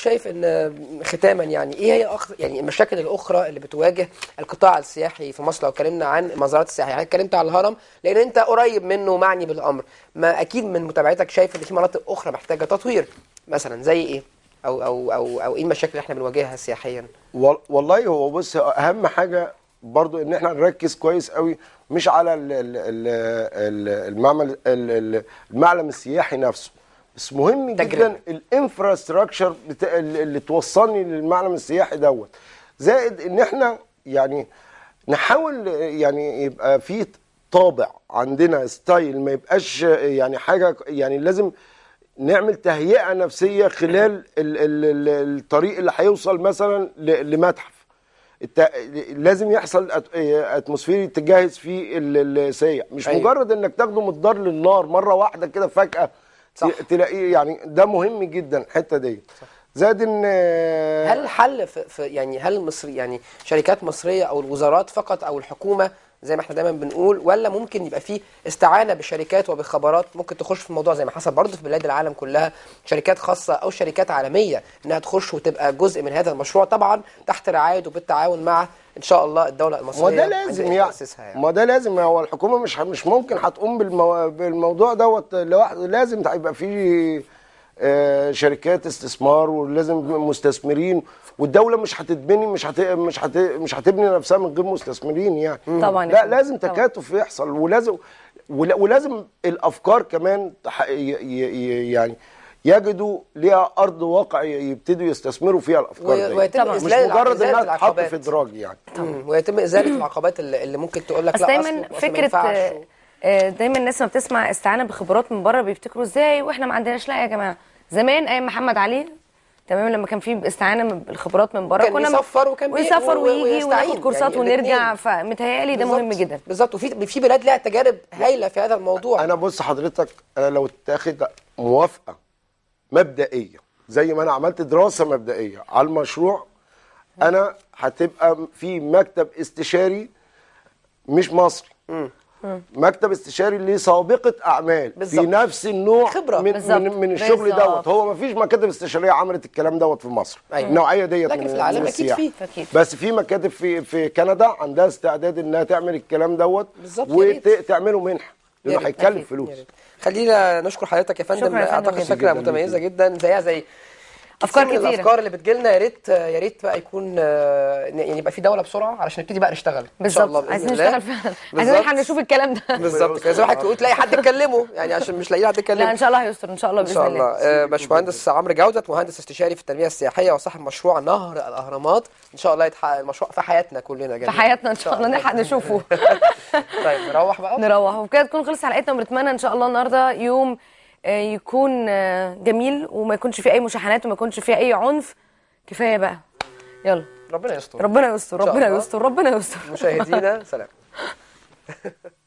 شايف ان ختاما يعني ايه هي أخ... يعني المشاكل الاخرى اللي بتواجه القطاع السياحي في مصر لو اتكلمنا عن مزارات السياحيه يعني اتكلمت على الهرم لان انت قريب منه ومعني بالامر ما اكيد من متابعتك شايف ان في مناطق اخرى محتاجه تطوير مثلا زي ايه او او او او ايه المشاكل اللي احنا بنواجهها سياحيا والله هو بص اهم حاجه برضو ان احنا نركز كويس قوي مش على المعمل المعلم السياحي نفسه بس مهم تجربة. جدا الانفراستراكشر اللي توصلني للمعلم السياحي دوت زائد ان احنا يعني نحاول يعني يبقى في طابع عندنا ستايل ما يبقاش يعني حاجه يعني لازم نعمل تهيئه نفسيه خلال ال ال الطريق اللي هيوصل مثلا لمتحف لازم يحصل اتموسفير تجهز فيه السياح مش أيوة. مجرد انك تاخده من الدار للنار مره واحده كده فجاه صح. تلاقيه يعني ده مهم جدا الحته دي زاد زائد ان هل الحل في يعني هل مصر يعني شركات مصريه او الوزارات فقط او الحكومه زي ما احنا دايما بنقول ولا ممكن يبقى في استعانه بشركات وبخبرات ممكن تخش في الموضوع زي ما حصل برضه في بلاد العالم كلها شركات خاصه او شركات عالميه انها تخش وتبقى جزء من هذا المشروع طبعا تحت رعايه وبالتعاون مع ان شاء الله الدوله المصريه ما ده لازم يعني. يعني ما ده لازم هو الحكومه مش مش ممكن هتقوم بالمو... بالموضوع دوت لوحده لازم يبقى في آه، شركات استثمار ولازم مستثمرين والدوله مش هتتبني مش هت... مش هت... مش هتبني نفسها من غير مستثمرين يعني طبعا لا لازم تكاتف يحصل ولازم ولازم الافكار كمان يعني يجدوا ليها ارض واقع يبتدوا يستثمروا فيها الافكار دي ويتم مش مجرد انها تتحط في دراج يعني ويتم ازاله العقبات اللي ممكن تقول لك لا اصلا دايما فكره آه، دايما الناس لما بتسمع استعانه بخبرات من بره بيفتكروا ازاي واحنا ما عندناش لا يا جماعه زمان ايام محمد علي تمام لما كان في استعانه بالخبرات من بره كنا بيسفر وكان بيسفر ويجي وناخد يعني كورسات يعني ونرجع فمتهيألي ده مهم جدا بالظبط وفي في بلاد لها تجارب هايله في هذا الموضوع انا بص حضرتك انا لو اتاخد موافقه مبدئيه زي ما انا عملت دراسه مبدئيه على المشروع انا هتبقى في مكتب استشاري مش مصري م. مكتب استشاري ليه سابقه اعمال بالزبط. في نفس النوع خبرة. من, من من الشغل دوت هو ما فيش مكاتب استشاريه عملت الكلام دوت في مصر أيوة. النوعيه ديت لكن من في العالم اكيد فيه بس في مكاتب في في كندا عندها استعداد انها تعمل الكلام دوت وتعمله منحه لانه هيكلف فلوس خلينا نشكر حضرتك يا فندم اعتقد فكره متميزه جدا زيها زي افكار كتير الافكار اللي بتجيلنا يا ريت يا ريت بقى يكون آه، يعني يبقى في دوله بسرعه علشان نبتدي بقى نشتغل ان شاء الله عايزين نشتغل فعلا عايزين احنا نشوف الكلام ده بالظبط كده يعني زي ما حضرتك تقول تلاقي حد تكلمه يعني عشان مش لاقيين حد يتكلم لا ان شاء الله هيستر ان شاء الله باذن الله ان شاء الله آه، باشمهندس عمرو جودت مهندس استشاري في التنميه السياحيه وصاحب مشروع نهر الاهرامات ان شاء الله يتحقق المشروع في حياتنا كلنا جميعا في حياتنا ان شاء الله نلحق نشوفه طيب نروح بقى نروح وبكده تكون خلصت حلقتنا وبنتمنى ان شاء الله النهارده يوم آه، يكون آه، جميل وما يكونش فيه اي مشاحنات وما يكونش فيه اي عنف كفايه بقى يلا ربنا يستر ربنا يستر ربنا يستر ربنا يستر مشاهدينا سلام